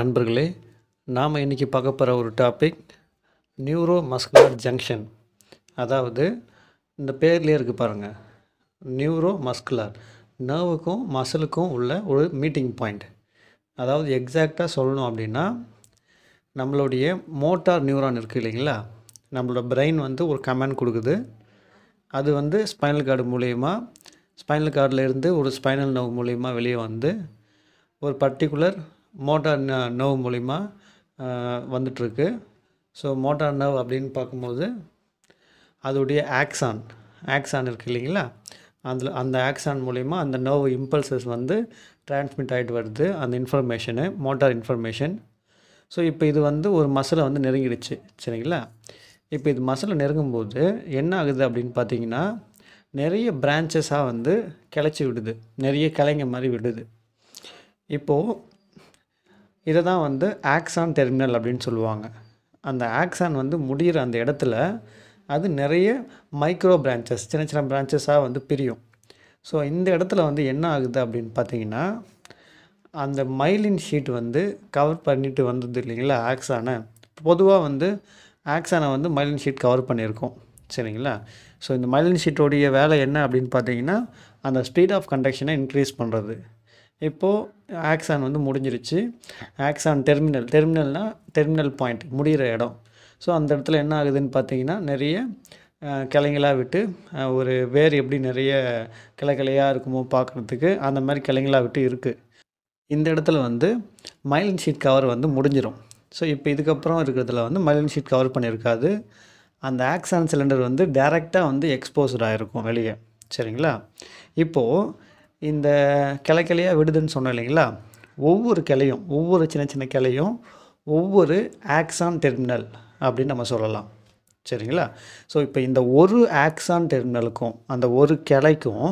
நண்பர்களே நாம் இன்றைக்கி பார்க்க போகிற ஒரு டாபிக் நியூரோ மஸ்குலர் ஜங்ஷன் அதாவது இந்த பேர்லேயே இருக்குது பாருங்கள் நியூரோ மஸ்குலர் நர்வுக்கும் மசிலுக்கும் உள்ள ஒரு மீட்டிங் பாயிண்ட் அதாவது எக்ஸாக்டாக சொல்லணும் அப்படின்னா நம்மளுடைய மோட்டார் நியூரான் இருக்குது இல்லைங்களா நம்மளோட பிரெயின் வந்து ஒரு கமெண்ட் கொடுக்குது அது வந்து ஸ்பைனல் கார்டு மூலயமா ஸ்பைனல் கார்டில் இருந்து ஒரு ஸ்பைனல் நர்வ் மூலயமா வெளியே வந்து ஒரு பர்டிகுலர் மோட்டார் நவ் மூலிமா வந்துட்டுருக்கு ஸோ மோட்டார் நவ் அப்படின்னு பார்க்கும்போது அதோடைய ஆக்ஸான் ஆக்ஸான் இருக்குது இல்லைங்களா அதில் அந்த ஆக்ஸான் மூலிமா அந்த நோவு இம்பல்சஸ் வந்து டிரான்ஸ்மிட் ஆகிட்டு வருது அந்த இன்ஃபர்மேஷனு மோட்டார் இன்ஃபர்மேஷன் ஸோ இப்போ இது வந்து ஒரு மசிலை வந்து நெருங்கிடுச்சு சரிங்களா இப்போ இது மசிலை நெருங்கும்போது என்ன ஆகுது அப்படின்னு பார்த்தீங்கன்னா நிறைய பிரான்ச்சஸாக வந்து கிளச்சி விடுது நிறைய கிளைங்க மாதிரி விடுது இப்போது இதை தான் வந்து ஆக்ஸான் டெர்மினல் அப்படின்னு சொல்லுவாங்க அந்த ஆக்ஸான் வந்து முடிகிற அந்த இடத்துல அது நிறைய மைக்ரோ பிரான்ச்சஸ் சின்ன சின்ன பிரான்ச்சஸாக வந்து பிரியும் ஸோ இந்த இடத்துல வந்து என்ன ஆகுது அப்படின்னு பார்த்தீங்கன்னா அந்த மைலின் ஷீட் வந்து கவர் பண்ணிட்டு வந்தது இல்லைங்களா ஆக்ஸானை பொதுவாக வந்து ஆக்ஸானை வந்து மைலின் ஷீட் கவர் பண்ணியிருக்கோம் சரிங்களா ஸோ இந்த மைலின் ஷீட்டோடைய வேலை என்ன அப்படின்னு பார்த்தீங்கன்னா அந்த ஸ்பீட் ஆஃப் கண்டக்ஷனை இன்க்ரீஸ் பண்ணுறது இப்போது ஆக்ஸான் வந்து முடிஞ்சிருச்சு ஆக்ஸான் டெர்மினல் டெர்மினல்னால் டெர்மினல் பாயிண்ட் முடிகிற இடம் ஸோ அந்த இடத்துல என்ன ஆகுதுன்னு பார்த்தீங்கன்னா நிறைய கிளைங்களாக விட்டு ஒரு வேர் எப்படி நிறைய கிளை கிளையாக இருக்குமோ பார்க்குறதுக்கு அந்த மாதிரி கிளைங்களாக விட்டு இருக்குது இந்த இடத்துல வந்து மைலின் ஷீட் கவர் வந்து முடிஞ்சிடும் ஸோ இப்போ இதுக்கப்புறம் இருக்கிறதுல வந்து மைலின் ஷீட் கவர் பண்ணியிருக்காது அந்த ஆக்ஸான் சிலிண்டர் வந்து டேரெக்டாக வந்து எக்ஸ்போசர் ஆகிருக்கும் வெளியே சரிங்களா இப்போது இந்த கிளை கிளையாக விடுதுன்னு சொன்னோம் இல்லைங்களா ஒவ்வொரு கிளையும் ஒவ்வொரு சின்ன சின்ன கிளையும் ஒவ்வொரு ஆக்ஸான் டெர்மினல் அப்படின்னு நம்ம சொல்லலாம் சரிங்களா ஸோ இப்போ இந்த ஒரு ஆக்சான் டெர்மினலுக்கும் அந்த ஒரு கிளைக்கும்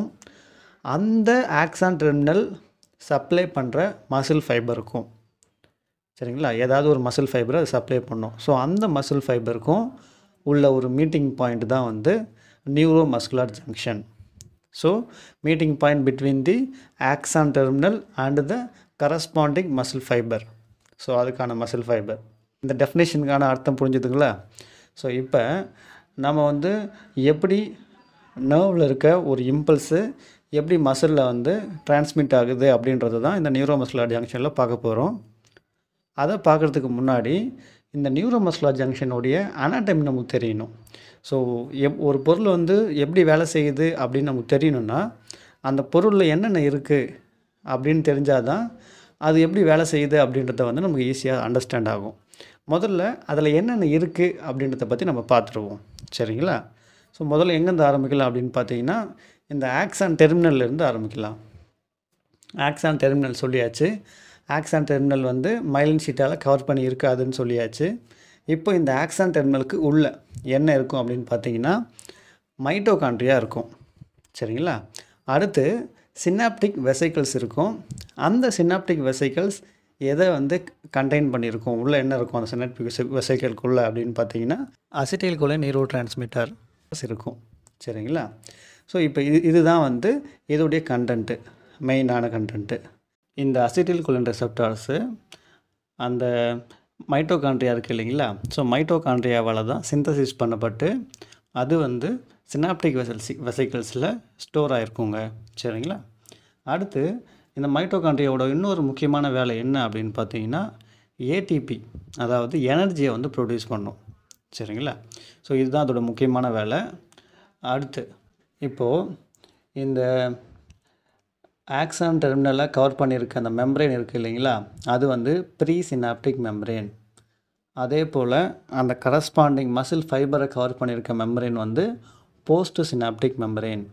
அந்த ஆக்சான் டெர்மினல் சப்ளை பண்ணுற மசில் ஃபைபருக்கும் சரிங்களா ஏதாவது ஒரு மசில் ஃபைபரை அது சப்ளை பண்ணும் ஸோ அந்த மசில் ஃபைபருக்கும் உள்ள ஒரு மீட்டிங் பாயிண்ட் தான் வந்து neuro muscular junction so meeting point between the axon terminal and the corresponding muscle fibre so அதுக்கான மசில் ஃபைபர் இந்த டெஃபினேஷனுக்கான அர்த்தம் புரிஞ்சுதுங்களா ஸோ இப்போ நம்ம வந்து எப்படி நர்வில் இருக்க ஒரு இம்பல்ஸு எப்படி மசிலில் வந்து டிரான்ஸ்மிட் ஆகுது அப்படின்றது தான் இந்த நியூரோ மஸ்லா ஜங்ஷனில் பார்க்க போகிறோம் அதை பார்க்குறதுக்கு முன்னாடி இந்த நியூரோ மஸ்லா ஜங்ஷனுடைய அனாட்டமி நமக்கு தெரியணும் ஸோ எப் ஒரு பொருள் வந்து எப்படி வேலை செய்யுது அப்படின்னு நமக்கு தெரியணும்னா அந்த பொருளில் என்னென்ன இருக்குது அப்படின்னு தெரிஞ்சால் தான் அது எப்படி வேலை செய்யுது அப்படின்றத வந்து நமக்கு ஈஸியாக அண்டர்ஸ்டாண்ட் ஆகும் முதல்ல அதில் என்னென்ன இருக்குது அப்படின்றத பற்றி நம்ம பார்த்துருவோம் சரிங்களா ஸோ முதல்ல எங்கேருந்து ஆரம்பிக்கலாம் அப்படின்னு பார்த்தீங்கன்னா இந்த ஆக்ஸான் டெர்மினல்லேருந்து ஆரம்பிக்கலாம் ஆக்ஸான் டெர்மினல் சொல்லியாச்சு ஆக்ஸான் டெர்மினல் வந்து மைலின் ஷீட்டால் கவர் பண்ணி இருக்காதுன்னு சொல்லியாச்சு இப்போ இந்த ஆக்சான் டெர்மினலுக்கு உள்ளே என்ன இருக்கும் அப்படின்னு பார்த்தீங்கன்னா மைட்டோகான்ட்ரியா இருக்கும் சரிங்களா அடுத்து சினாப்டிக் வெசைக்கிள்ஸ் இருக்கும் அந்த சினாப்டிக் வெசைக்கிள்ஸ் எதை வந்து கண்டெயின் பண்ணியிருக்கும் உள்ளே என்ன இருக்கும் அந்த சினாப்டிக் வெசைக்கிள்குள்ளே அப்படின்னு பார்த்தீங்கன்னா அசிட்டைல்குள்ளே நீரோ டிரான்ஸ்மிட்டர் இருக்கும் சரிங்களா ஸோ இப்போ இது இதுதான் வந்து இதோடைய கண்டென்ட்டு மெயினான கண்டென்ட்டு இந்த அசிட்டில் குலன் ரெசப்டார்ஸு அந்த மைட்டோகான்ட்ரியா இருக்குது இல்லைங்களா ஸோ மைட்டோகான்ட்ரியாவால் தான் சிந்தசிஸ் பண்ணப்பட்டு அது வந்து சினாப்டிக் வெசல்ஸ் வெசைக்கிள்ஸில் ஸ்டோர் ஆகிருக்குங்க சரிங்களா அடுத்து இந்த மைட்டோகான்ட்ரியாவோட இன்னொரு முக்கியமான வேலை என்ன அப்படின்னு பார்த்தீங்கன்னா ஏடிபி அதாவது எனர்ஜியை வந்து ப்ரொடியூஸ் பண்ணும் சரிங்களா ஸோ இதுதான் அதோட முக்கியமான வேலை அடுத்து இப்போது இந்த ஆக்ஸான் டெர்மினலாக கவர் பண்ணியிருக்க அந்த மெம்ரேன் இருக்குது இல்லைங்களா அது வந்து ப்ரீ சினாப்டிக் மெம்ரேன் அதே போல் அந்த கரஸ்பாண்டிங் மசில் ஃபைபரை கவர் பண்ணியிருக்க மெம்ரேன் வந்து போஸ்ட் சினாப்டிக் மெம்ரேன்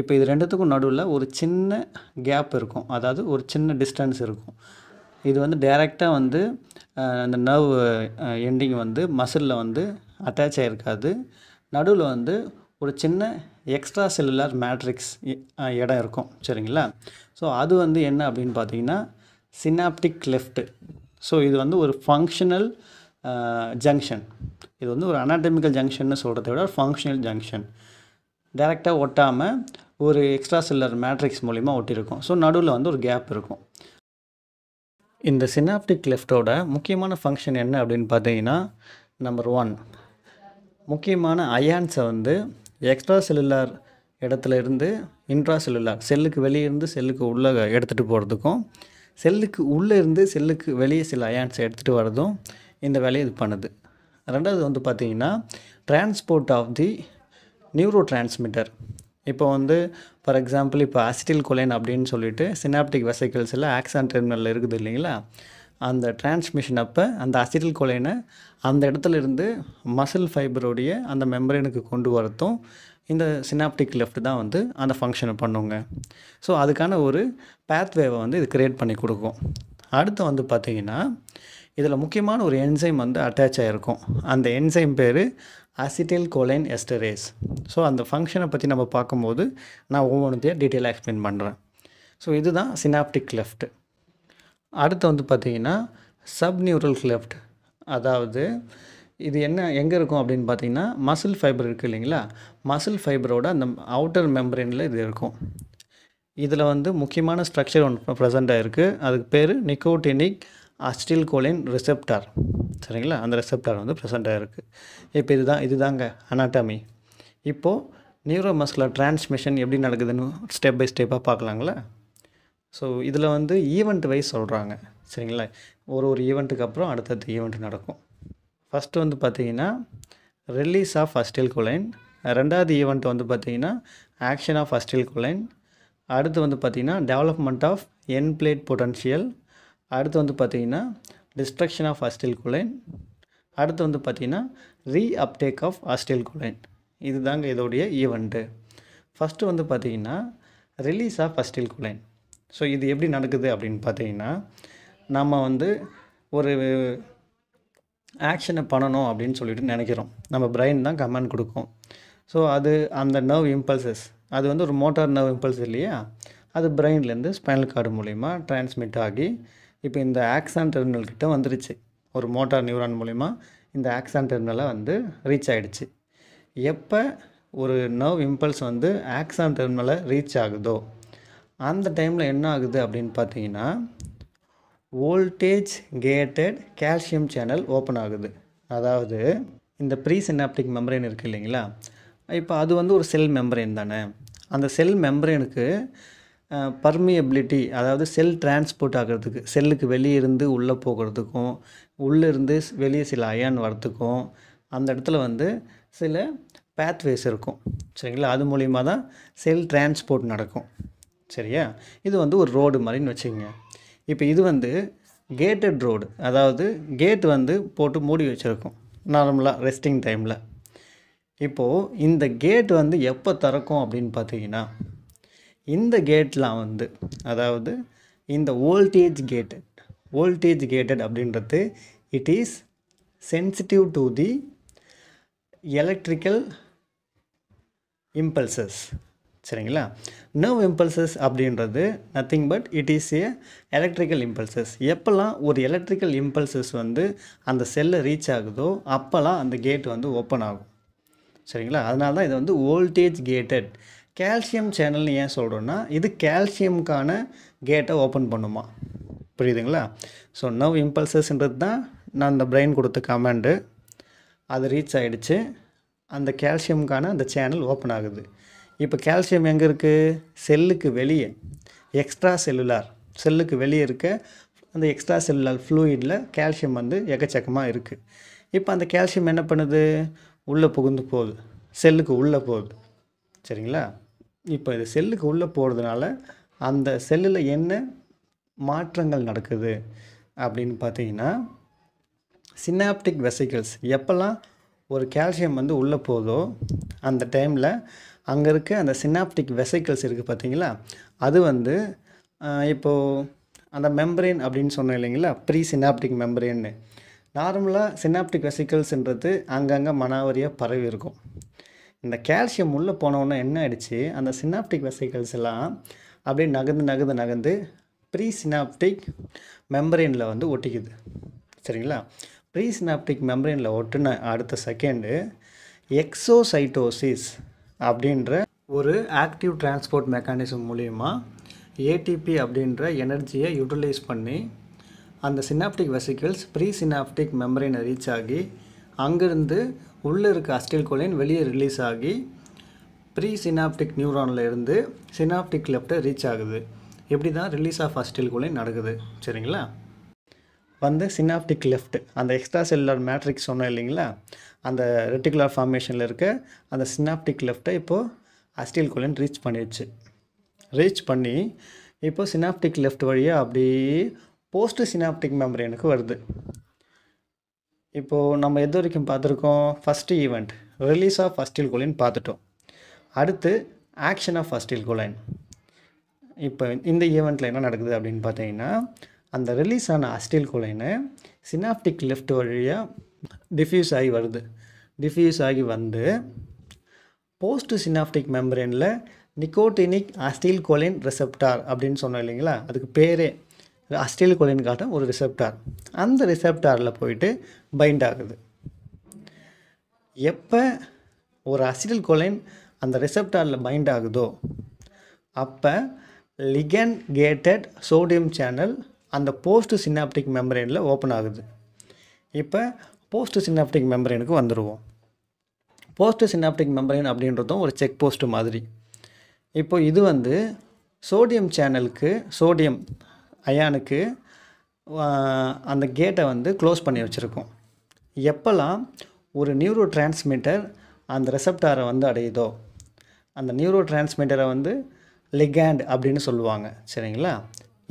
இப்போ இது ரெண்டுத்துக்கும் நடுவில் ஒரு சின்ன கேப் இருக்கும் அதாவது ஒரு சின்ன டிஸ்டன்ஸ் இருக்கும் இது வந்து டைரெக்டாக வந்து அந்த நர்வ் எண்டிங் வந்து மசிலில் வந்து அட்டாச் ஆகிருக்காது நடுவில் வந்து ஒரு சின்ன எக்ஸ்ட்ரா செல்லுலார் மேட்ரிக்ஸ் இடம் இருக்கும் சரிங்களா ஸோ அது வந்து என்ன அப்படின்னு பார்த்தீங்கன்னா சினாப்டிக் லெஃப்ட்டு ஸோ இது வந்து ஒரு ஃபங்க்ஷனல் ஜங்ஷன் இது வந்து ஒரு அனாட்டமிக்கல் ஜங்ஷன் சொல்கிறத விட ஃபங்க்ஷனல் ஜங்ஷன் டைரெக்டாக ஒட்டாமல் ஒரு எக்ஸ்ட்ரா செல்லர் மேட்ரிக்ஸ் மூலிமா ஒட்டியிருக்கும் ஸோ நடுவில் வந்து ஒரு கேப் இருக்கும் இந்த சினாப்டிக் லெஃப்டோட முக்கியமான ஃபங்க்ஷன் என்ன அப்படின்னு பார்த்தீங்கன்னா நம்பர் ஒன் முக்கியமான அயான்ஸை வந்து எக்ஸ்ட்ரா செல்லுலார் இடத்துல இருந்து இன்ட்ரா செல்லுலார் செல்லுக்கு வெளியே இருந்து செல்லுக்கு உள்ளே எடுத்துகிட்டு போகிறதுக்கும் செல்லுக்கு உள்ளே இருந்து செல்லுக்கு வெளியே சில அயான்ஸை எடுத்துகிட்டு வர்றதும் இந்த வேலையை இது பண்ணுது ரெண்டாவது வந்து பார்த்திங்கன்னா transport of the neuro transmitter இப்போ வந்து ஃபார் எக்ஸாம்பிள் இப்போ அசிட்டில் கொலைன் அப்படின்னு சொல்லிட்டு சினாப்டிக் வெசைக்கிள்ஸில் ஆக்சான் டெர்மினலில் இருக்குது இல்லைங்களா அந்த டிரான்ஸ்மிஷன் அப்போ அந்த அசிட்டில் கொலைனை அந்த இடத்துல இருந்து மசில் ஃபைபருடைய அந்த மெம்பரேனுக்கு கொண்டு வரத்தும் இந்த சினாப்டிக் லெஃப்ட் தான் வந்து அந்த ஃபங்க்ஷனை பண்ணுங்க ஸோ அதுக்கான ஒரு பேத்வேவை வந்து இது க்ரியேட் பண்ணி கொடுக்கும் அடுத்து வந்து பார்த்திங்கன்னா இதில் முக்கியமான ஒரு என்சைம் வந்து அட்டாச் ஆகிருக்கும் அந்த என்சைம் பேர் அசிட்டில் கோலைன் எஸ்டரேஸ் ஸோ அந்த ஃபங்க்ஷனை பற்றி நம்ம பார்க்கும்போது நான் ஒவ்வொன்றுத்தையும் டீட்டெயிலாக எக்ஸ்பிளைன் பண்ணுறேன் ஸோ இதுதான் சினாப்டிக் லெஃப்ட்டு அடுத்து வந்து பார்த்திங்கன்னா நியூரல் கிளெஃப்ட் அதாவது இது என்ன எங்கே இருக்கும் அப்படின்னு பார்த்தீங்கன்னா மசில் ஃபைபர் இருக்குது இல்லைங்களா மசில் ஃபைபரோட அந்த அவுட்டர் மெம்பரேனில் இது இருக்கும் இதில் வந்து முக்கியமான ஸ்ட்ரக்சர் ஒன்று ப்ரெசண்ட்டாக இருக்குது அதுக்கு பேர் நிக்கோட்டினிக் அஸ்டில் கோலின் ரிசெப்டார் சரிங்களா அந்த ரிசெப்டார் வந்து ப்ரெசண்ட்டாக இருக்குது இப்போ இதுதான் இதுதாங்க அனாட்டமி இப்போது நியூரோ மஸ்குலர் டிரான்ஸ்மிஷன் எப்படி நடக்குதுன்னு ஸ்டெப் பை ஸ்டெப்பாக பார்க்கலாங்களா ஸோ இதில் வந்து ஈவெண்ட் வைஸ் சொல்கிறாங்க சரிங்களா ஒரு ஒரு ஈவெண்ட்டுக்கு அப்புறம் அடுத்தடுத்த ஈவெண்ட் நடக்கும் ஃபஸ்ட்டு வந்து பார்த்திங்கன்னா ரிலீஸ் ஆஃப் ஃபஸ்டில் குலைன் ரெண்டாவது ஈவெண்ட் வந்து பார்த்திங்கன்னா ஆக்ஷன் ஆஃப் ஃபஸ்டில் குலைன் அடுத்து வந்து பார்த்திங்கன்னா development of end plate potential அடுத்து வந்து பார்த்திங்கன்னா டிஸ்ட்ரக்ஷன் ஆஃப் அஸ்டில் குலைன் அடுத்து வந்து பார்த்திங்கன்னா ரீ அப்டேக் ஆஃப் அஸ்டில் குலைன் இதுதாங்க இதோடைய ஈவெண்ட்டு ஃபஸ்ட்டு வந்து பார்த்திங்கன்னா release of acetyl choline so இது எப்படி நடக்குது அப்படின்னு பார்த்தீங்கன்னா நம்ம வந்து ஒரு ஆக்ஷனை பண்ணணும் அப்படின்னு சொல்லிட்டு நினைக்கிறோம் நம்ம பிரெயின் தான் கமெண்ட் கொடுக்கும் ஸோ அது அந்த நர்வ் இம்பல்சஸ் அது வந்து ஒரு மோட்டார் நர்வ் இம்பல்ஸ் இல்லையா அது பிரெயின்லேருந்து ஸ்பைனல் கார்டு மூலிமா டிரான்ஸ்மிட் ஆகி இப்போ இந்த ஆக்ஸான் டெர்மினல் கிட்ட வந்துருச்சு ஒரு மோட்டார் நியூரான் மூலிமா இந்த ஆக்ஸான் டெர்மினலை வந்து ரீச் ஆகிடுச்சு எப்போ ஒரு நர்வ் இம்பல்ஸ் வந்து ஆக்ஸான் டெர்மினலை ரீச் ஆகுதோ அந்த டைமில் என்ன ஆகுது அப்படின்னு பார்த்தீங்கன்னா voltage gated calcium channel open ஆகுது அதாவது இந்த ப்ரீ சினாப்டிக் மெம்பரேன் இருக்குது இல்லைங்களா இப்போ அது வந்து ஒரு செல் மெம்பரேன் தானே அந்த செல் மெம்பரேனுக்கு பர்மியபிலிட்டி அதாவது செல் டிரான்ஸ்போர்ட் ஆகிறதுக்கு செல்லுக்கு வெளியே இருந்து உள்ளே போகிறதுக்கும் உள்ளிருந்து வெளியே சில அயன் வரத்துக்கும் அந்த இடத்துல வந்து சில பேத்வேஸ் இருக்கும் சரிங்களா அது மூலிமா தான் செல் டிரான்ஸ்போர்ட் நடக்கும் சரியா இது வந்து ஒரு ரோடு மாதிரின்னு வச்சுக்கோங்க இப்போ இது வந்து கேட்டட் ரோடு அதாவது கேட் வந்து போட்டு மூடி வச்சுருக்கோம் நார்மலாக ரெஸ்டிங் டைமில் இப்போது இந்த கேட் வந்து எப்போ திறக்கும் அப்படின்னு பார்த்தீங்கன்னா இந்த கேட்லாம் வந்து அதாவது இந்த வோல்டேஜ் கேட்டட் வோல்டேஜ் கேட்டட் அப்படின்றது it is sensitive to the electrical impulses சரிங்களா நர்வ் இம்பல்சஸ் அப்படின்றது nothing but it is a electrical impulses எப்போல்லாம் ஒரு எலக்ட்ரிக்கல் இம்பல்சஸ் வந்து அந்த செல்லை ரீச் ஆகுதோ அப்போல்லாம் அந்த கேட் வந்து ஓப்பன் ஆகும் சரிங்களா அதனால தான் இது வந்து வோல்டேஜ் கேட்டட் கால்சியம் சேனல்னு ஏன் சொல்கிறோன்னா இது கால்சியமுக்கான கேட்டை ஓப்பன் பண்ணுமா புரியுதுங்களா ஸோ நவ் இம்பல்சஸ்ன்றது தான் நான் அந்த பிரெயின் கொடுத்த கமாண்டு அது ரீச் ஆகிடுச்சு அந்த கால்சியமுக்கான அந்த சேனல் ஓப்பன் ஆகுது இப்போ கால்சியம் எங்கே இருக்குது செல்லுக்கு வெளியே எக்ஸ்ட்ரா செல்லுலார் செல்லுக்கு வெளியே இருக்க அந்த எக்ஸ்ட்ரா செல்லுலார் ஃப்ளூயிடில் கால்சியம் வந்து எக்கச்சக்கமாக இருக்குது இப்போ அந்த கால்சியம் என்ன பண்ணுது உள்ளே புகுந்து போகுது செல்லுக்கு உள்ளே போகுது சரிங்களா இப்போ இது செல்லுக்கு உள்ளே போகிறதுனால அந்த செல்லில் என்ன மாற்றங்கள் நடக்குது அப்படின்னு பார்த்தீங்கன்னா சினாப்டிக் வெசைக்கிள்ஸ் எப்போல்லாம் ஒரு கால்சியம் வந்து உள்ளே போதோ அந்த டைமில் அங்கே இருக்க அந்த சினாப்டிக் வெசைக்கிள்ஸ் இருக்குது பார்த்தீங்களா அது வந்து இப்போது அந்த மெம்பரேன் அப்படின்னு சொன்னோம் இல்லைங்களா ப்ரீ சினாப்டிக் மெம்பரேன்னு நார்மலாக சினாப்டிக் வெசைக்கிள்ஸ்ன்றது அங்கங்கே மனாவரியாக பரவி இருக்கும் இந்த கால்சியம் உள்ளே போனவுடனே என்ன ஆயிடுச்சு அந்த சினாப்டிக் வெசைக்கிள்ஸ் எல்லாம் அப்படியே நகர்ந்து நகர்ந்து நகர்ந்து ப்ரீ சினாப்டிக் மெம்பரேனில் வந்து ஒட்டிக்குது சரிங்களா ப்ரீ சினாப்டிக் மெம்பரேனில் ஒட்டுன அடுத்த செகண்டு எக்ஸோசைட்டோசிஸ் அப்படின்ற ஒரு ஆக்டிவ் டிரான்ஸ்போர்ட் மெக்கானிசம் மூலிமா ஏடிபி அப்படின்ற எனர்ஜியை யூட்டிலைஸ் பண்ணி அந்த சினாப்டிக் வெசிக்கிள்ஸ் ப்ரீ சினாப்டிக் மெமரினை ரீச் ஆகி அங்கேருந்து உள்ளே இருக்க கோலின் வெளியே ரிலீஸ் ஆகி ப்ரீ சினாப்டிக் நியூரானில் இருந்து சினாப்டிக் லெஃப்ட்டை ரீச் ஆகுது இப்படி தான் ரிலீஸ் ஆஃப் கோலின் நடக்குது சரிங்களா வந்து சினாப்டிக் லெஃப்ட் அந்த எக்ஸ்ட்ரா செல்லுலர் மேட்ரிக்ஸ் சொன்னோம் இல்லைங்களா அந்த ரெட்டிகுலர் ஃபார்மேஷனில் இருக்க அந்த சினாப்டிக் லெஃப்ட்டை இப்போது அஸ்டியல் கோலின் ரீச் பண்ணிடுச்சு ரீச் பண்ணி இப்போ சினாப்டிக் லெஃப்ட் வழியாக அப்படியே போஸ்ட் சினாப்டிக் மெமரி எனக்கு வருது இப்போது நம்ம எது வரைக்கும் பார்த்துருக்கோம் first event release of acetyl choline பார்த்துட்டோம் அடுத்து ஆக்ஷன் ஆஃப் ஃபஸ்டில் கோலைன் இப்போ இந்த ஈவெண்ட்டில் என்ன நடக்குது அப்படின்னு பார்த்தீங்கன்னா அந்த ரிலீஸ் ஆன அஸ்டில் கோலைனை சினாப்டிக் லெஃப்ட் வழியாக டிஃப்யூஸ் ஆகி வருது டிஃப்யூஸ் ஆகி வந்து போஸ்ட் சினாப்டிக் மெம்பரேனில் நிக்கோட்டினிக் அஸ்டீல் கோலின் ரிசெப்டார் அப்படின்னு சொன்னோம் இல்லைங்களா அதுக்கு பேரே அஸ்டீல் கோலின் காட்ட ஒரு ரிசெப்டார் அந்த ரிசெப்டாரில் போயிட்டு பைண்ட் ஆகுது எப்போ ஒரு அஸ்டீல் கோலின் அந்த ரிசெப்டாரில் பைண்ட் ஆகுதோ அப்போ லிகன் கேட்டட் சோடியம் சேனல் அந்த போஸ்ட் சினாப்டிக் மெம்பரேனில் ஓப்பன் ஆகுது இப்போ போஸ்ட் சினாப்டிக் மெம்பரேனுக்கு வந்துடுவோம் போஸ்ட் சினாப்டிக் மெம்பரேன் அப்படின்றதும் ஒரு செக் போஸ்ட் மாதிரி இப்போ இது வந்து சோடியம் சேனலுக்கு சோடியம் அயானுக்கு அந்த கேட்டை வந்து க்ளோஸ் பண்ணி வச்சுருக்கோம் எப்போல்லாம் ஒரு நியூரோ டிரான்ஸ்மிட்டர் அந்த ரெசப்டாரை வந்து அடையுதோ அந்த நியூரோ டிரான்ஸ்மிட்டரை வந்து லிகேண்ட் அப்படின்னு சொல்லுவாங்க சரிங்களா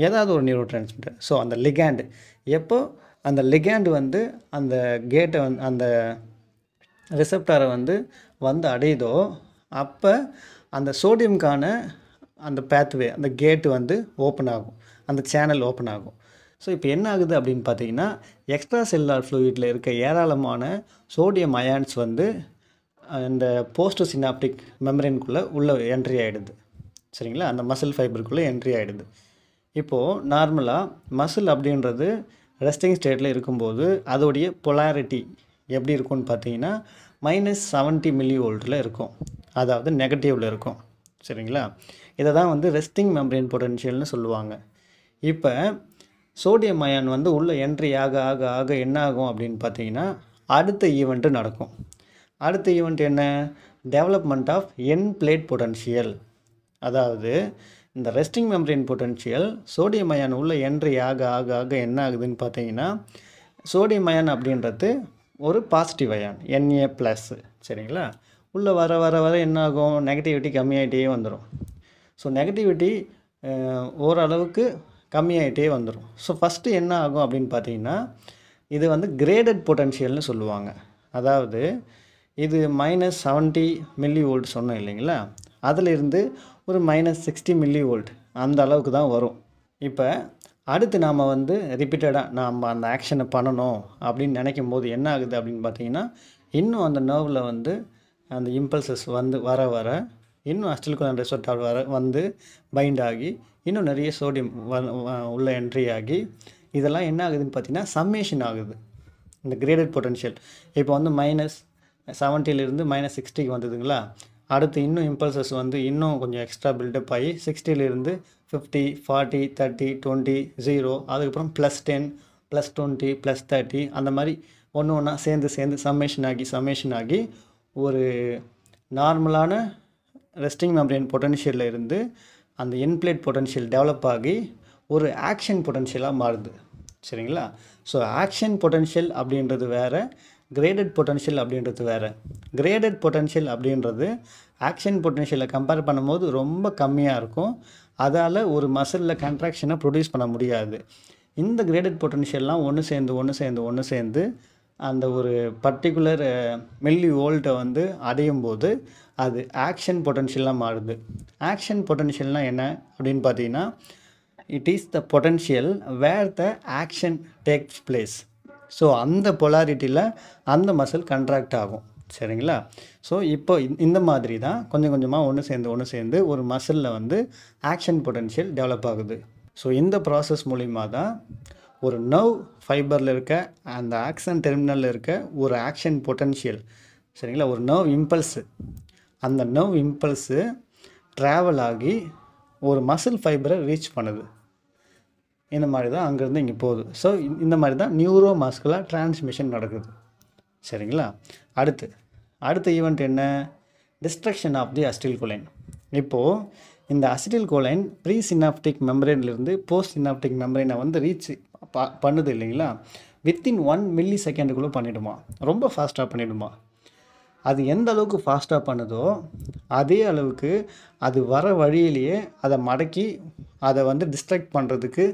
ஏதாவது ஒரு நியூரோ டிரான்ஸ்மிட்டர் ஸோ அந்த லிகேண்ட் எப்போ அந்த லிகேண்ட் வந்து அந்த கேட்டை வந்து அந்த ரிசப்டாரை வந்து வந்து அடையுதோ அப்போ அந்த சோடியம்கான அந்த பேத்வே அந்த கேட்டு வந்து ஓப்பன் ஆகும் அந்த சேனல் ஓப்பன் ஆகும் ஸோ இப்போ என்ன ஆகுது அப்படின்னு பார்த்தீங்கன்னா எக்ஸ்ட்ரா செல்லார் ஃப்ளூயிடில் இருக்க ஏராளமான சோடியம் அயான்ஸ் வந்து இந்த போஸ்ட் சினாப்டிக் மெமரின்குள்ளே உள்ளே என்ட்ரி ஆகிடுது சரிங்களா அந்த மசில் ஃபைபருக்குள்ளே என்ட்ரி ஆகிடுது இப்போது நார்மலாக மசில் அப்படின்றது ரெஸ்டிங் ஸ்டேட்டில் இருக்கும்போது அதோடைய பொலாரிட்டி எப்படி இருக்கும்னு பார்த்தீங்கன்னா மைனஸ் செவன்ட்டி மில்லி வோல்ட்டில் இருக்கும் அதாவது நெகட்டிவில் இருக்கும் சரிங்களா இதை தான் வந்து ரெஸ்டிங் மெம்பரேன் பொட்டன்ஷியல்னு சொல்லுவாங்க இப்போ சோடியம் அயான் வந்து உள்ளே என்ட்ரி ஆக ஆக ஆக என்ன ஆகும் அப்படின்னு பார்த்தீங்கன்னா அடுத்த ஈவெண்ட்டு நடக்கும் அடுத்த ஈவெண்ட் என்ன development of end plate potential அதாவது இந்த resting membrane potential sodium ion உள்ளே என்ட்ரி ஆக ஆக ஆக என்ன ஆகுதுன்னு பார்த்தீங்கன்னா சோடியம் அயான் அப்படின்றது ஒரு பாசிட்டிவ் அயான் என்ஏ ப்ளஸ்ஸு சரிங்களா உள்ளே வர வர வர என்ன ஆகும் நெகட்டிவிட்டி கம்மியாகிட்டே வந்துடும் ஸோ நெகட்டிவிட்டி ஓரளவுக்கு கம்மியாகிட்டே வந்துடும் ஸோ ஃபஸ்ட்டு என்ன ஆகும் அப்படின்னு பார்த்தீங்கன்னா இது வந்து கிரேடட் பொட்டன்ஷியல்னு சொல்லுவாங்க அதாவது இது மைனஸ் செவன்ட்டி மில்லி ஓல்ட் சொன்னோம் இல்லைங்களா அதிலிருந்து ஒரு மைனஸ் சிக்ஸ்டி மில்லி வோல்ட் அந்த அளவுக்கு தான் வரும் இப்போ அடுத்து நாம் வந்து ரிப்பீட்டடாக நாம் அந்த ஆக்ஷனை பண்ணணும் அப்படின்னு நினைக்கும் போது என்ன ஆகுது அப்படின்னு பார்த்தீங்கன்னா இன்னும் அந்த நர்வில் வந்து அந்த இம்பல்சஸ் வந்து வர வர இன்னும் அஸ்டில்குலன் ரிசோர்ட்டால் வர வந்து பைண்ட் ஆகி இன்னும் நிறைய சோடியம் உள்ள என்ட்ரி ஆகி இதெல்லாம் என்ன ஆகுதுன்னு பார்த்தீங்கன்னா சம்மேஷன் ஆகுது இந்த கிரேடட் பொட்டன்ஷியல் இப்போ வந்து மைனஸ் செவன்ட்டிலேருந்து மைனஸ் சிக்ஸ்டிக்கு வந்ததுங்களா அடுத்து இன்னும் இம்பல்சஸ் வந்து இன்னும் கொஞ்சம் எக்ஸ்ட்ரா பில்டப் ஆகி சிக்ஸ்டிலிருந்து fifty forty thirty twenty zero அதுக்கப்புறம் plus ten plus twenty plus thirty அந்த மாதிரி ஒன்று ஒன்றா சேர்ந்து சேர்ந்து சம்மேஷன் ஆகி சம்மேஷன் ஆகி ஒரு நார்மலான ரெஸ்டிங் மெம்பரேன் பொட்டன்ஷியலில் இருந்து அந்த இன்ப்ளேட் பொட்டன்ஷியல் டெவலப் ஆகி ஒரு ஆக்ஷன் பொட்டன்ஷியலாக மாறுது சரிங்களா ஸோ ஆக்ஷன் பொட்டன்ஷியல் அப்படின்றது வேறு கிரேடட் பொட்டன்ஷியல் அப்படின்றது வேறு கிரேடட் பொட்டன்ஷியல் அப்படின்றது ஆக்ஷன் பொட்டன்ஷியலை கம்பேர் பண்ணும்போது ரொம்ப கம்மியாக இருக்கும் அதால் ஒரு மசிலில் கன்ட்ராக்ஷனை ப்ரொடியூஸ் பண்ண முடியாது இந்த கிரேடட் பொட்டன்ஷியல்லாம் ஒன்று சேர்ந்து ஒன்று சேர்ந்து ஒன்று சேர்ந்து அந்த ஒரு பர்டிகுலர் மில்லி ஓல்ட்டை வந்து அடையும் போது அது ஆக்ஷன் பொட்டன்ஷியலாக மாறுது ஆக்ஷன் பொட்டன்ஷியல்னால் என்ன அப்படின்னு பார்த்தீங்கன்னா it is the potential where the action takes place so அந்த பொலாரிட்டியில் அந்த மசில் கன்ட்ராக்ட் ஆகும் சரிங்களா ஸோ இப்போ இந்த மாதிரி தான் கொஞ்சம் கொஞ்சமாக ஒன்று சேர்ந்து ஒன்று சேர்ந்து ஒரு மசிலில் வந்து ஆக்ஷன் பொட்டென்ஷியல் டெவலப் ஆகுது ஸோ இந்த ப்ராசஸ் மூலிமா தான் ஒரு நவ் ஃபைபரில் இருக்க அந்த ஆக்ஷன் டெர்மினலில் இருக்க ஒரு ஆக்ஷன் பொட்டன்ஷியல் சரிங்களா ஒரு நவ் இம்பல்ஸு அந்த நவ் இம்பல்ஸு ட்ராவல் ஆகி ஒரு மசில் ஃபைபரை ரீச் பண்ணுது இந்த மாதிரி தான் அங்கேருந்து இங்கே போகுது ஸோ இந்த மாதிரி தான் நியூரோ மாஸ்குலர் டிரான்ஸ்மிஷன் நடக்குது சரிங்களா அடுத்து அடுத்த ஈவெண்ட் என்ன destruction of the acetyl choline இப்போது இந்த அஸ்டில் கோலைன் ப்ரீ சினாப்டிக் மெமரேன்லேருந்து போஸ்ட் சினாப்டிக் மெம்பரேனை வந்து ரீச் பண்ணுது இல்லைங்களா வித்தின் ஒன் மில்லி செகண்டுக்குள்ளே பண்ணிவிடுமா ரொம்ப ஃபாஸ்ட்டாக பண்ணிவிடுமா அது எந்த அளவுக்கு ஃபாஸ்ட்டாக பண்ணுதோ அதே அளவுக்கு அது வர வழியிலேயே அதை மடக்கி அதை வந்து டிஸ்ட்ராக்ட் பண்ணுறதுக்கு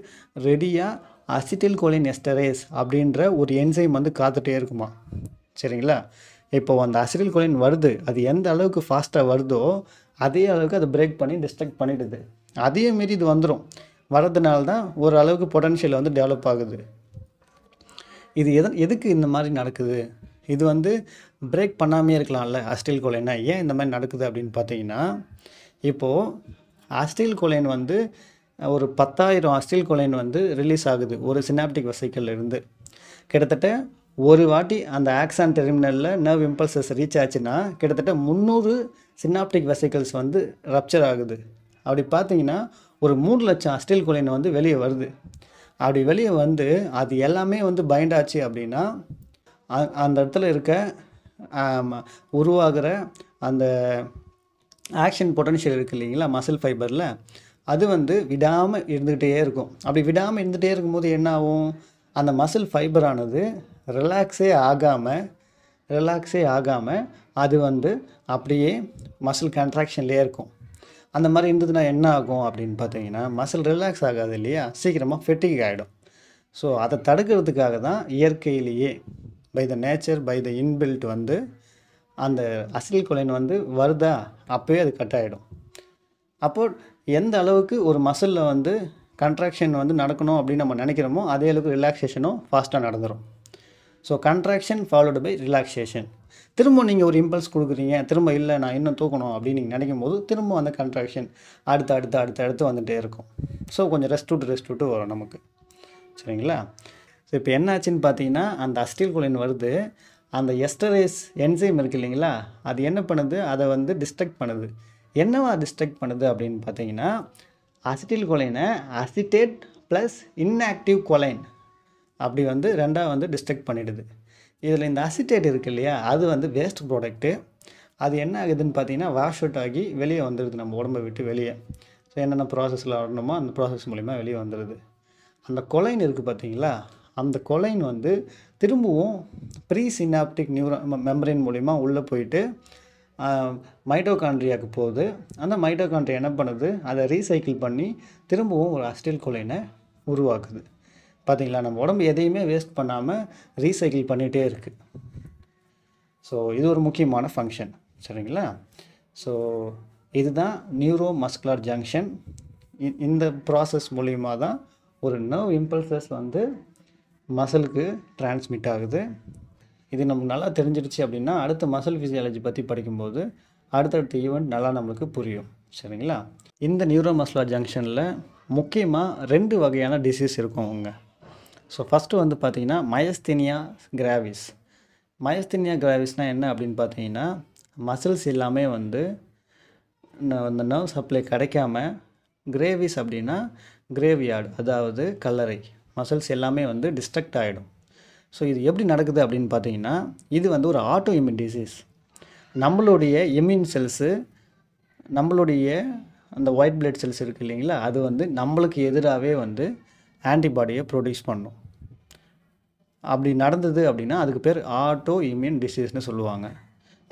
ரெடியாக அசிட்டில் கோலின் எஸ்டரேஸ் அப்படின்ற ஒரு என்சைம் வந்து காத்துகிட்டே இருக்குமா சரிங்களா இப்போ அந்த அசிட்டில் கோலின் வருது அது எந்த அளவுக்கு ஃபாஸ்ட்டாக வருதோ அதே அளவுக்கு அதை பிரேக் பண்ணி டிஸ்ட்ராக்ட் பண்ணிடுது அதே மாரி இது வந்துடும் வரதுனால தான் ஓரளவுக்கு பொட்டன்ஷியல் வந்து டெவலப் ஆகுது இது எது எதுக்கு இந்த மாதிரி நடக்குது இது வந்து பிரேக் பண்ணாமே இருக்கலாம்ல அஸ்டில் கொலைனா ஏன் இந்த மாதிரி நடக்குது அப்படின்னு பார்த்தீங்கன்னா இப்போது அஸ்டில் கொலைன் வந்து ஒரு பத்தாயிரம் அஸ்டில் கொலைன் வந்து ரிலீஸ் ஆகுது ஒரு சினாப்டிக் வசைக்கல் இருந்து கிட்டத்தட்ட ஒரு வாட்டி அந்த ஆக்சான் டெர்மினலில் நர்வ் இம்பல்சஸ் ரீச் ஆச்சுன்னா கிட்டத்தட்ட முந்நூறு சினாப்டிக் வெசைக்கிள்ஸ் வந்து ரப்ச்சர் ஆகுது அப்படி பார்த்தீங்கன்னா ஒரு மூணு லட்சம் அஸ்டில் கொலைன் வந்து வெளியே வருது அப்படி வெளியே வந்து அது எல்லாமே வந்து பைண்ட் ஆச்சு அப்படின்னா அந்த இடத்துல இருக்க உருவாகிற அந்த ஆக்ஷன் பொட்டன்ஷியல் இருக்குது இல்லைங்களா மசில் ஃபைபரில் அது வந்து விடாமல் இருந்துக்கிட்டே இருக்கும் அப்படி விடாமல் இருந்துகிட்டே இருக்கும்போது என்ன ஆகும் அந்த மசில் ஃபைபரானது ரிலாக்ஸே ஆகாமல் ரிலாக்ஸே ஆகாமல் அது வந்து அப்படியே மசில் கன்ட்ராக்ஷன்லேயே இருக்கும் அந்த மாதிரி இருந்ததுன்னா என்ன ஆகும் அப்படின்னு பார்த்தீங்கன்னா மசில் ரிலாக்ஸ் ஆகாது இல்லையா சீக்கிரமாக ஃபெட்டிக் ஆகிடும் ஸோ அதை தடுக்கிறதுக்காக தான் இயற்கையிலேயே by the nature by the inbuilt வந்து அந்த அசில் கொலைன் வந்து வருதா அப்போயே அது கட் ஆகிடும் அப்போது எந்த அளவுக்கு ஒரு மசிலில் வந்து கன்ட்ராக்ஷன் வந்து நடக்கணும் அப்படின்னு நம்ம நினைக்கிறோமோ அதே அளவுக்கு ரிலாக்ஸேஷனும் ஃபாஸ்ட்டாக நடந்துடும் so contraction followed by relaxation திரும்ப நீங்கள் ஒரு இம்பல்ஸ் கொடுக்குறீங்க திரும்ப இல்லை நான் இன்னும் தூக்கணும் அப்படின்னு நீங்கள் நினைக்கும் போது திரும்ப அந்த கன்ட்ராக்ஷன் அடுத்து அடுத்து அடுத்து அடுத்து வந்துகிட்டே இருக்கும் ஸோ கொஞ்சம் ரெஸ்ட் விட்டு ரெஸ்ட் விட்டு வரும் நமக்கு சரிங்களா இப்போ என்னாச்சுன்னு பார்த்தீங்கன்னா அந்த அஸ்டில் குலைன் வருது அந்த எஸ்டரேஸ் என்சைம் இருக்குது இல்லைங்களா அது என்ன பண்ணுது அதை வந்து டிஸ்ட்ரக்ட் பண்ணுது என்னவா டிஸ்ட்ரக்ட் பண்ணுது அப்படின்னு பார்த்தீங்கன்னா அசிட்டில் கொலைனை அசிட்டேட் ப்ளஸ் இன்ஆக்டிவ் கொலைன் அப்படி வந்து ரெண்டாக வந்து டிஸ்ட்ரக்ட் பண்ணிடுது இதில் இந்த அசிட்டேட் இருக்குது இல்லையா அது வந்து வேஸ்ட் ப்ராடக்ட்டு அது என்ன ஆகுதுன்னு பார்த்தீங்கன்னா வாஷ் அவுட் ஆகி வெளியே வந்துடுது நம்ம உடம்பை விட்டு வெளியே ஸோ என்னென்ன ப்ராசஸில் வரணுமோ அந்த ப்ராசஸ் மூலிமா வெளியே வந்துடுது அந்த கொலைன் இருக்குது பார்த்தீங்களா அந்த கொலைன் வந்து திரும்பவும் ப்ரீ சினாப்டிக் நியூரோ மெம்பரின் மூலிமா உள்ளே போயிட்டு மைட்டோகாண்ட்ரியாவுக்கு போகுது அந்த மைட்டோகான்ட்ரி என்ன பண்ணுது அதை ரீசைக்கிள் பண்ணி திரும்பவும் ஒரு அஸ்டில் கொலைனை உருவாக்குது பார்த்திங்களா நம்ம உடம்பு எதையுமே வேஸ்ட் பண்ணாமல் ரீசைக்கிள் பண்ணிகிட்டே இருக்குது ஸோ இது ஒரு முக்கியமான ஃபங்க்ஷன் சரிங்களா ஸோ இதுதான் நியூரோ மஸ்குலர் ஜங்ஷன் இந்த ப்ராசஸ் மூலிமா தான் ஒரு நர்வ் இம்பல்சஸ் வந்து மசிலுக்கு டிரான்ஸ்மிட் ஆகுது இது நமக்கு நல்லா தெரிஞ்சிடுச்சு அப்படின்னா அடுத்த மசில் ஃபிசியாலஜி பற்றி படிக்கும்போது அடுத்தடுத்த ஈவெண்ட் நல்லா நம்மளுக்கு புரியும் சரிங்களா இந்த நியூரோ மசலா ஜங்ஷனில் முக்கியமாக ரெண்டு வகையான டிசீஸ் இருக்கும் அவங்க ஸோ ஃபஸ்ட்டு வந்து பார்த்திங்கன்னா மயஸ்தினியா கிராவிஸ் மயஸ்தினியா கிராவிஸ்னால் என்ன அப்படின்னு பார்த்தீங்கன்னா மசில்ஸ் எல்லாமே வந்து அந்த நர்வ் சப்ளை கிடைக்காம கிரேவிஸ் அப்படின்னா கிரேவியார்டு அதாவது கல்லறை மசில்ஸ் எல்லாமே வந்து டிஸ்ட்ரக்ட் ஆகிடும் ஸோ இது எப்படி நடக்குது அப்படின்னு பார்த்தீங்கன்னா இது வந்து ஒரு ஆட்டோ இம்யூன் டிசீஸ் நம்மளுடைய இம்யூன் செல்ஸு நம்மளுடைய அந்த ஒயிட் பிளட் செல்ஸ் இருக்குது இல்லைங்களா அது வந்து நம்மளுக்கு எதிராகவே வந்து ஆன்டிபாடியை ப்ரொடியூஸ் பண்ணும் அப்படி நடந்தது அப்படின்னா அதுக்கு பேர் ஆட்டோ இம்யூன் டிசீஸ்னு சொல்லுவாங்க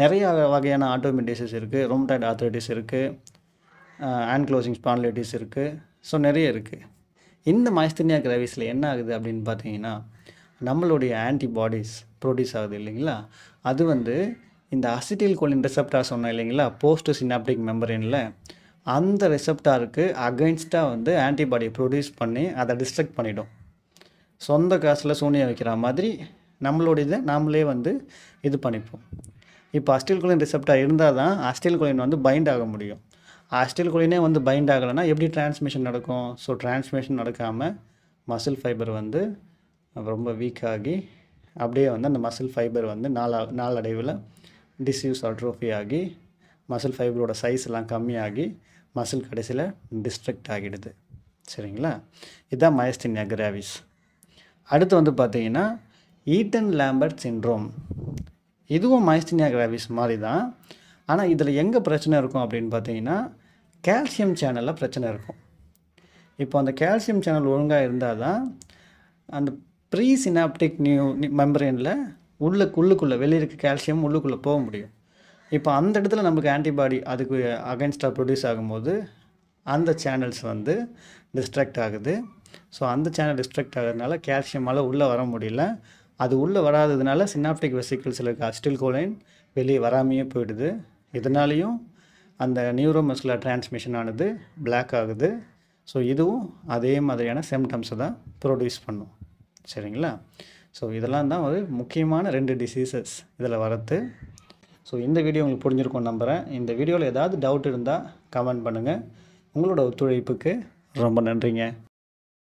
நிறைய வகையான ஆட்டோ இம்யூன் டிசீஸ் இருக்குது டைட் ஆர்த்ரைட்டிஸ் இருக்குது ஆன்க்ளோசிங் ஸ்பான்லைட்டிஸ் இருக்குது ஸோ நிறைய இருக்குது இந்த மைஸ்தனியா கிரவிஸில் என்ன ஆகுது அப்படின்னு பார்த்தீங்கன்னா நம்மளுடைய ஆன்டிபாடிஸ் ப்ரொடியூஸ் ஆகுது இல்லைங்களா அது வந்து இந்த அசிட்டில் கோலின் ரிசப்டார் சொன்னோம் இல்லைங்களா போஸ்ட் சினாப்டிக் மெம்பரேனில் அந்த ரிசப்டாருக்கு அகைன்ஸ்டாக வந்து ஆன்டிபாடி ப்ரொடியூஸ் பண்ணி அதை டிஸ்ட்ரக்ட் பண்ணிவிடும் சொந்த காசில் சூனியம் வைக்கிற மாதிரி நம்மளுடைய நாமளே வந்து இது பண்ணிப்போம் இப்போ அஸ்டில் கோலின் ரிசப்டார் இருந்தால் தான் அஸ்டில் கோலின் வந்து பைண்ட் ஆக முடியும் அஸ்டில்குள்ளே வந்து பைண்ட் ஆகலைன்னா எப்படி டிரான்ஸ்மிஷன் நடக்கும் ஸோ டிரான்ஸ்மிஷன் நடக்காமல் மசில் ஃபைபர் வந்து ரொம்ப வீக் ஆகி அப்படியே வந்து அந்த மசில் ஃபைபர் வந்து நாலா நாளடைவில் டிஸ்யூஸ் அட்ரோஃபி ஆகி மசில் ஃபைபரோட சைஸ் எல்லாம் கம்மியாகி மசில் கடைசியில் டிஸ்ட்ரிக்ட் ஆகிடுது சரிங்களா இதுதான் மயஸ்டினியா கிராவிஸ் அடுத்து வந்து பார்த்தீங்கன்னா ஈட்டன் லேம்பர்ட் சின்ட்ரோம் இதுவும் மயஸ்டினியா கிராவிஸ் மாதிரி தான் ஆனால் இதில் எங்கே பிரச்சனை இருக்கும் அப்படின்னு பார்த்தீங்கன்னா கால்சியம் சேனலில் பிரச்சனை இருக்கும் இப்போ அந்த கால்சியம் சேனல் ஒழுங்காக இருந்தால் தான் அந்த ப்ரீ சினாப்டிக் நியூ மெம்பரேனில் உள்ள உள்ளுக்குள்ளே வெளியே இருக்க கால்சியம் உள்ளுக்குள்ளே போக முடியும் இப்போ அந்த இடத்துல நமக்கு ஆன்டிபாடி அதுக்கு அகைன்ஸ்டாக ப்ரொடியூஸ் ஆகும்போது அந்த சேனல்ஸ் வந்து டிஸ்ட்ராக்ட் ஆகுது ஸோ அந்த சேனல் டிஸ்ட்ராக்ட் கேல்சியம் கால்சியமால் உள்ளே வர முடியல அது உள்ளே வராததுனால சினாப்டிக் வெசிக்கிள்ஸில் இருக்க அஸ்டில் கோலைன் வெளியே வராமையே போயிடுது இதனாலையும் அந்த நியூரோ மஸ்குலர் டிரான்ஸ்மிஷன் ஆனது பிளாக் ஆகுது ஸோ இதுவும் அதே மாதிரியான சிம்டம்ஸை தான் ப்ரொடியூஸ் பண்ணும் சரிங்களா ஸோ இதெல்லாம் தான் ஒரு முக்கியமான ரெண்டு டிசீசஸ் இதில் வரது ஸோ இந்த வீடியோ உங்களுக்கு புரிஞ்சிருக்கும் நம்புகிறேன் இந்த வீடியோவில் ஏதாவது டவுட் இருந்தால் கமெண்ட் பண்ணுங்கள் உங்களோட ஒத்துழைப்புக்கு ரொம்ப நன்றிங்க